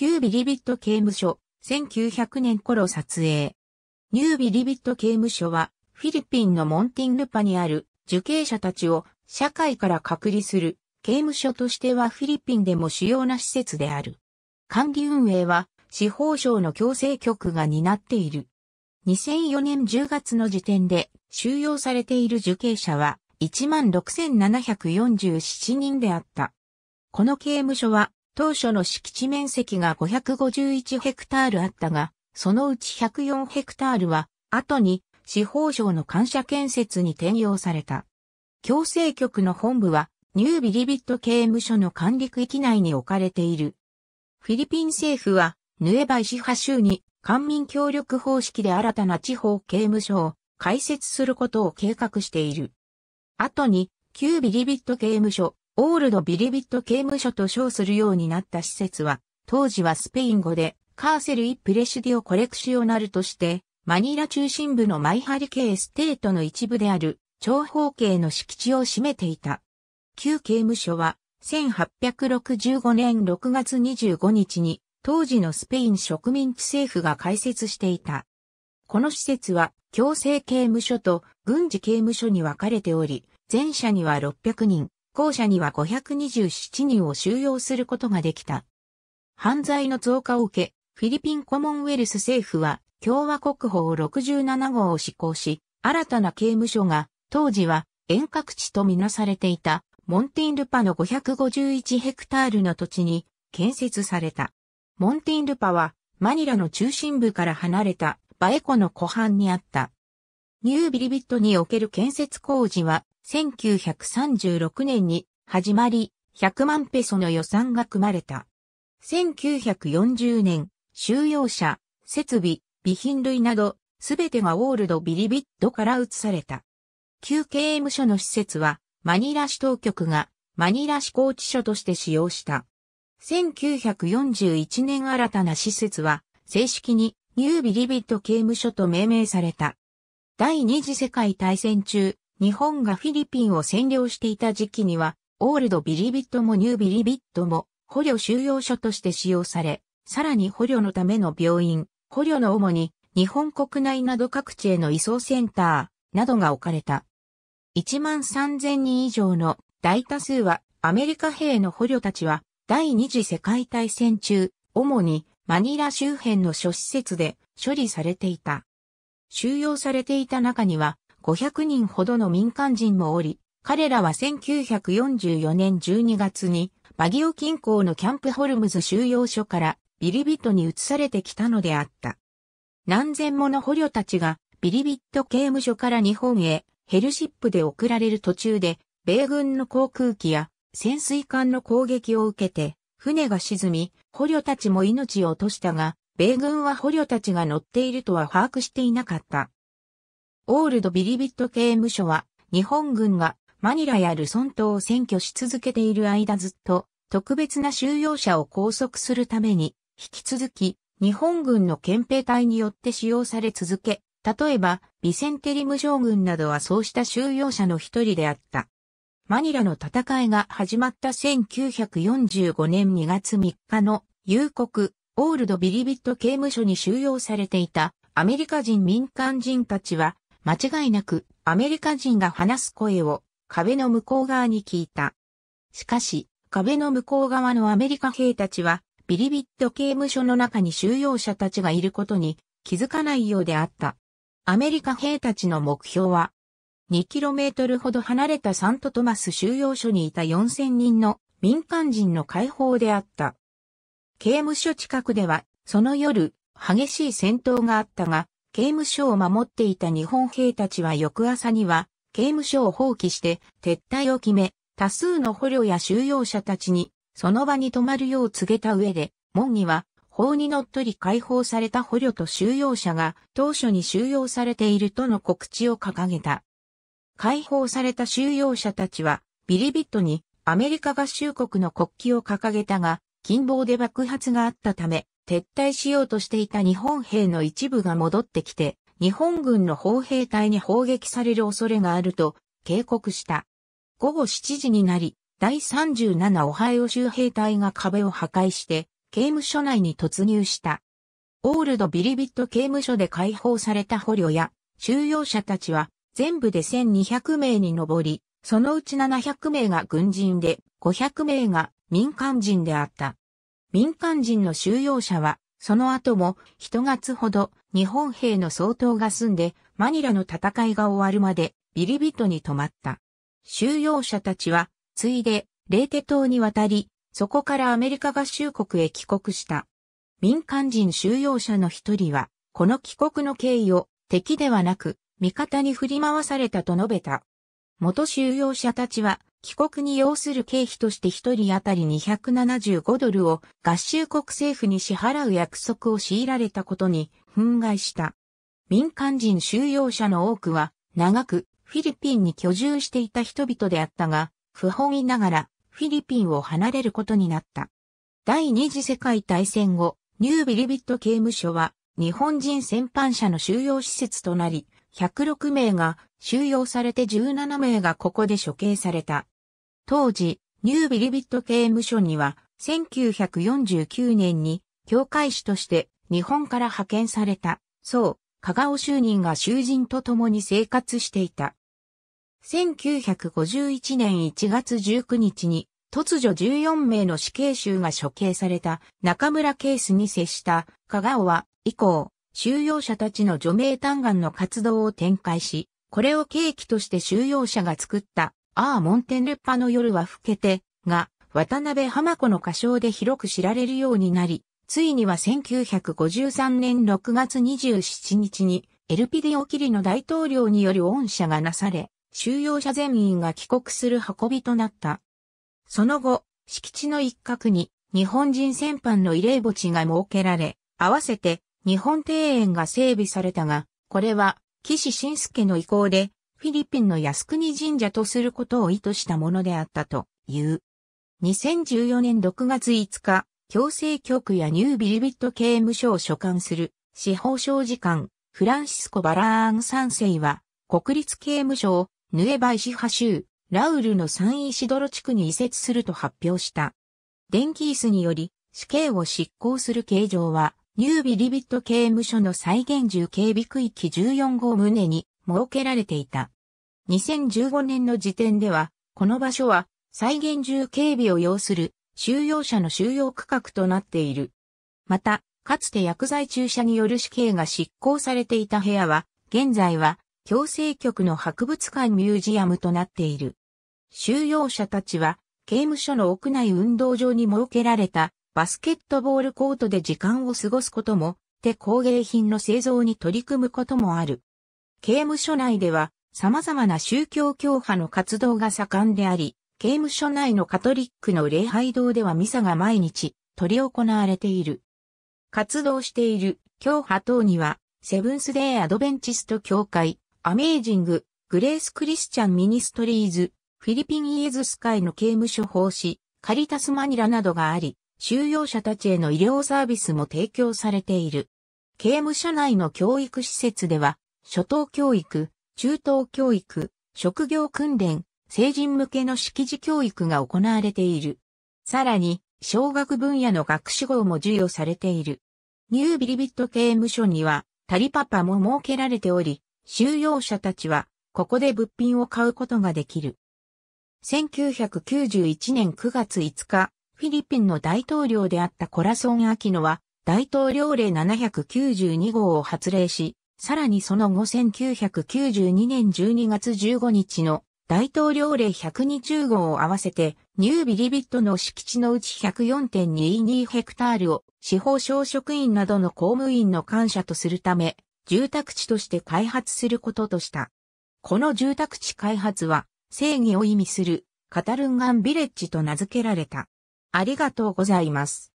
旧ビリビット刑務所、1900年頃撮影。ニュービリビット刑務所は、フィリピンのモンティンルパにある受刑者たちを社会から隔離する刑務所としてはフィリピンでも主要な施設である。管理運営は司法省の強制局が担っている。2004年10月の時点で収容されている受刑者は16,747人であった。この刑務所は当初の敷地面積が551ヘクタールあったが、そのうち104ヘクタールは、後に司法省の感謝建設に転用された。強制局の本部は、ニュービリビット刑務所の管理区域内に置かれている。フィリピン政府は、ヌエバイシ派州に、官民協力方式で新たな地方刑務所を開設することを計画している。後に、旧ビリビット刑務所、オールドビリビット刑務所と称するようになった施設は、当時はスペイン語で、カーセル・イ・プレシディオ・コレクシオナルとして、マニラ中心部のマイハリ系エステートの一部である、長方形の敷地を占めていた。旧刑務所は、1865年6月25日に、当時のスペイン植民地政府が開設していた。この施設は、強制刑務所と軍事刑務所に分かれており、前者には600人、校舎には527人を収容することができた。犯罪の増加を受け、フィリピンコモンウェルス政府は共和国法67号を施行し、新たな刑務所が当時は遠隔地とみなされていたモンティンルパの551ヘクタールの土地に建設された。モンティンルパはマニラの中心部から離れたバエコの湖畔にあった。ニュービリビットにおける建設工事は1936年に始まり、100万ペソの予算が組まれた。1940年、収容者、設備、備品類など、すべてがオールドビリビッドから移された。旧刑務所の施設は、マニラ市当局が、マニラ市拘置所として使用した。1941年新たな施設は、正式に、ニュービリビッド刑務所と命名された。第二次世界大戦中、日本がフィリピンを占領していた時期には、オールドビリビットもニュービリビットも、捕虜収容所として使用され、さらに捕虜のための病院、捕虜の主に日本国内など各地への移送センターなどが置かれた。1万3000人以上の大多数はアメリカ兵の捕虜たちは第二次世界大戦中、主にマニラ周辺の諸施設で処理されていた。収容されていた中には500人ほどの民間人もおり、彼らは1944年12月にバギオ近郊のキャンプホルムズ収容所からビリビットに移されてきたのであった。何千もの捕虜たちがビリビット刑務所から日本へヘルシップで送られる途中で米軍の航空機や潜水艦の攻撃を受けて船が沈み捕虜たちも命を落としたが米軍は捕虜たちが乗っているとは把握していなかった。オールドビリビット刑務所は、日本軍がマニラやルソン島を占拠し続けている間ずっと、特別な収容者を拘束するために、引き続き、日本軍の憲兵隊によって使用され続け、例えば、ビセンテリム将軍などはそうした収容者の一人であった。マニラの戦いが始まった1945年2月3日の、夕刻、オールドビリビット刑務所に収容されていたアメリカ人民間人たちは間違いなくアメリカ人が話す声を壁の向こう側に聞いた。しかし、壁の向こう側のアメリカ兵たちは、ビリビット刑務所の中に収容者たちがいることに気づかないようであった。アメリカ兵たちの目標は、2km ほど離れたサントトマス収容所にいた4000人の民間人の解放であった。刑務所近くでは、その夜、激しい戦闘があったが、刑務所を守っていた日本兵たちは翌朝には、刑務所を放棄して撤退を決め、多数の捕虜や収容者たちに、その場に泊まるよう告げた上で、門には、法にのっとり解放された捕虜と収容者が当初に収容されているとの告知を掲げた。解放された収容者たちは、ビリビットにアメリカ合衆国の国旗を掲げたが、近傍で爆発があったため、撤退しようとしていた日本兵の一部が戻ってきて、日本軍の砲兵隊に砲撃される恐れがあると警告した。午後7時になり、第37オハイオ州兵隊が壁を破壊して、刑務所内に突入した。オールドビリビット刑務所で解放された捕虜や収容者たちは全部で1200名に上り、そのうち700名が軍人で500名が民間人であった。民間人の収容者は、その後も一月ほど日本兵の総統が住んでマニラの戦いが終わるまでビリビトに泊まった。収容者たちは、ついでレーテ島に渡り、そこからアメリカ合衆国へ帰国した。民間人収容者の一人は、この帰国の経緯を敵ではなく味方に振り回されたと述べた。元収容者たちは帰国に要する経費として一人当たり275ドルを合衆国政府に支払う約束を強いられたことに憤慨した。民間人収容者の多くは長くフィリピンに居住していた人々であったが、不本意ながらフィリピンを離れることになった。第二次世界大戦後、ニュービリビット刑務所は日本人戦犯者の収容施設となり、106名が収容されて17名がここで処刑された。当時、ニュービリビット刑務所には、1949年に教会士として日本から派遣された、そう、香川就任が囚人と共に生活していた。1951年1月19日に、突如14名の死刑囚が処刑された中村ケースに接した香川は、以降、収容者たちの除名嘆願の活動を展開し、これを契機として収容者が作った、アーモンテンルッパの夜は更けて、が、渡辺浜子の歌唱で広く知られるようになり、ついには1953年6月27日に、エルピディオ・キリの大統領による恩赦がなされ、収容者全員が帰国する運びとなった。その後、敷地の一角に日本人戦犯の慰霊墓地が設けられ、合わせて日本庭園が整備されたが、これは岸信介の意向でフィリピンの靖国神社とすることを意図したものであったという。2014年6月5日、強制局やニュービリビット刑務所を所管する司法省次官、フランシスコ・バラーン三世は、国立刑務所をヌエバイシハ州、ラウルの三位シドロ地区に移設すると発表した。電気椅子により死刑を執行する形状はニュービリビット刑務所の再現住警備区域14号棟に設けられていた。2015年の時点では、この場所は再現住警備を要する収容者の収容区画となっている。また、かつて薬剤注射による死刑が執行されていた部屋は、現在は強制局の博物館ミュージアムとなっている。収容者たちは刑務所の屋内運動場に設けられたバスケットボールコートで時間を過ごすことも、手工芸品の製造に取り組むこともある。刑務所内では、様々な宗教教派の活動が盛んであり、刑務所内のカトリックの礼拝堂ではミサが毎日、取り行われている。活動している教派等には、セブンスデーアドベンチスト教会、アメージング、グレースクリスチャンミニストリーズ、フィリピンイエズス会の刑務所奉仕、カリタスマニラなどがあり、収容者たちへの医療サービスも提供されている。刑務所内の教育施設では、初等教育、中等教育、職業訓練、成人向けの識字教育が行われている。さらに、小学分野の学士号も授与されている。ニュービリビット刑務所には、タリパパも設けられており、収容者たちは、ここで物品を買うことができる。1991年9月5日、フィリピンの大統領であったコラソン・アキノは、大統領令792号を発令し、さらにその後1992年12月15日の大統領令120号を合わせて、ニュービリビットの敷地のうち104.22ヘクタールを司法省職員などの公務員の感謝とするため、住宅地として開発することとした。この住宅地開発は、正義を意味するカタルンガンビレッジと名付けられた。ありがとうございます。